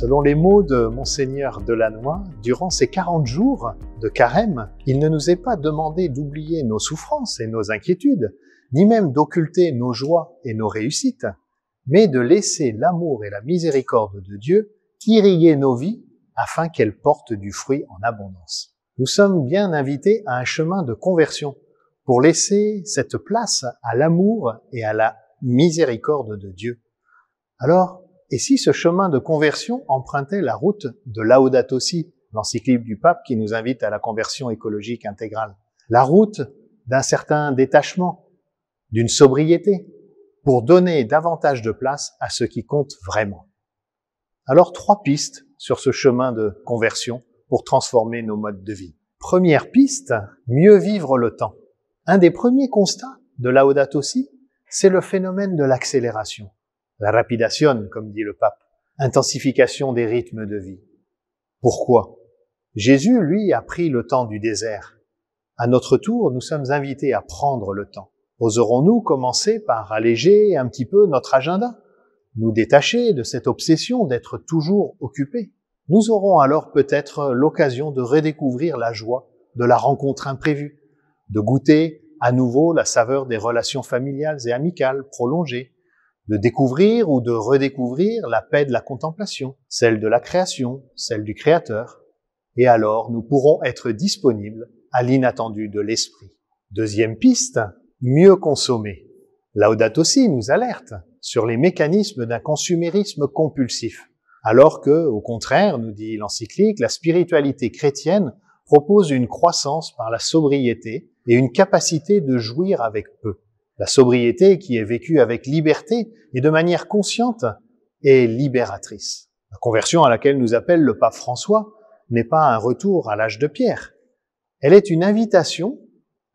Selon les mots de monseigneur Delannoy, durant ces 40 jours de carême, il ne nous est pas demandé d'oublier nos souffrances et nos inquiétudes, ni même d'occulter nos joies et nos réussites, mais de laisser l'amour et la miséricorde de Dieu irriguer nos vies afin qu'elles portent du fruit en abondance. Nous sommes bien invités à un chemin de conversion pour laisser cette place à l'amour et à la miséricorde de Dieu. Alors, et si ce chemin de conversion empruntait la route de Laudato Si, l'encyclique du pape qui nous invite à la conversion écologique intégrale, la route d'un certain détachement, d'une sobriété, pour donner davantage de place à ce qui compte vraiment. Alors trois pistes sur ce chemin de conversion pour transformer nos modes de vie. Première piste, mieux vivre le temps. Un des premiers constats de Laudato Si, c'est le phénomène de l'accélération la rapidation, comme dit le pape, intensification des rythmes de vie. Pourquoi Jésus, lui, a pris le temps du désert. À notre tour, nous sommes invités à prendre le temps. Oserons-nous commencer par alléger un petit peu notre agenda, nous détacher de cette obsession d'être toujours occupés Nous aurons alors peut-être l'occasion de redécouvrir la joie de la rencontre imprévue, de goûter à nouveau la saveur des relations familiales et amicales prolongées, de découvrir ou de redécouvrir la paix de la contemplation, celle de la création, celle du Créateur, et alors nous pourrons être disponibles à l'inattendu de l'esprit. Deuxième piste, mieux consommer. Laudat aussi nous alerte sur les mécanismes d'un consumérisme compulsif, alors que, au contraire, nous dit l'encyclique, la spiritualité chrétienne propose une croissance par la sobriété et une capacité de jouir avec peu. La sobriété qui est vécue avec liberté et de manière consciente est libératrice. La conversion à laquelle nous appelle le pape François n'est pas un retour à l'âge de pierre. Elle est une invitation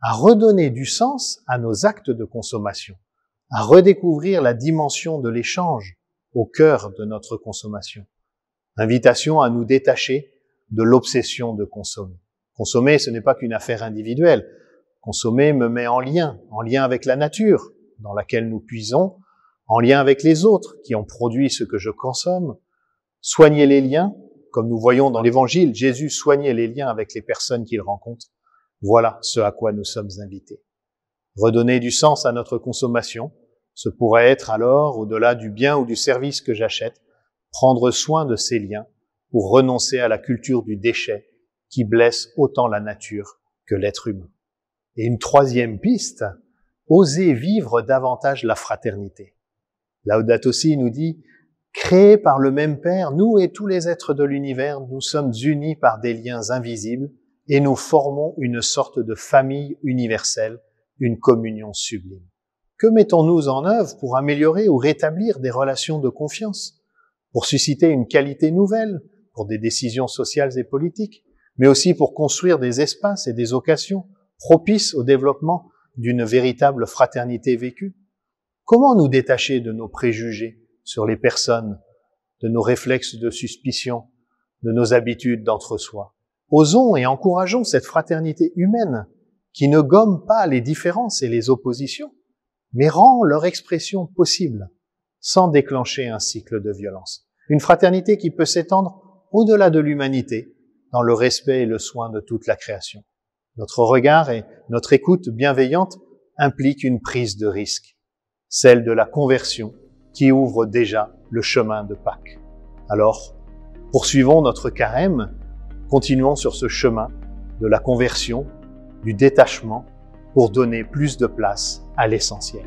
à redonner du sens à nos actes de consommation, à redécouvrir la dimension de l'échange au cœur de notre consommation. Invitation à nous détacher de l'obsession de consommer. Consommer, ce n'est pas qu'une affaire individuelle, Consommer me met en lien, en lien avec la nature dans laquelle nous puisons, en lien avec les autres qui ont produit ce que je consomme. Soigner les liens, comme nous voyons dans l'Évangile, Jésus soignait les liens avec les personnes qu'il rencontre. Voilà ce à quoi nous sommes invités. Redonner du sens à notre consommation, ce pourrait être alors, au-delà du bien ou du service que j'achète, prendre soin de ces liens pour renoncer à la culture du déchet qui blesse autant la nature que l'être humain. Et une troisième piste, oser vivre davantage la fraternité. Laudato aussi nous dit, créés par le même Père, nous et tous les êtres de l'univers, nous sommes unis par des liens invisibles et nous formons une sorte de famille universelle, une communion sublime. Que mettons-nous en œuvre pour améliorer ou rétablir des relations de confiance, pour susciter une qualité nouvelle pour des décisions sociales et politiques, mais aussi pour construire des espaces et des occasions propice au développement d'une véritable fraternité vécue Comment nous détacher de nos préjugés sur les personnes, de nos réflexes de suspicion, de nos habitudes d'entre-soi Osons et encourageons cette fraternité humaine qui ne gomme pas les différences et les oppositions, mais rend leur expression possible sans déclencher un cycle de violence. Une fraternité qui peut s'étendre au-delà de l'humanité, dans le respect et le soin de toute la création. Notre regard et notre écoute bienveillante impliquent une prise de risque, celle de la conversion qui ouvre déjà le chemin de Pâques. Alors, poursuivons notre carême, continuons sur ce chemin de la conversion, du détachement, pour donner plus de place à l'essentiel.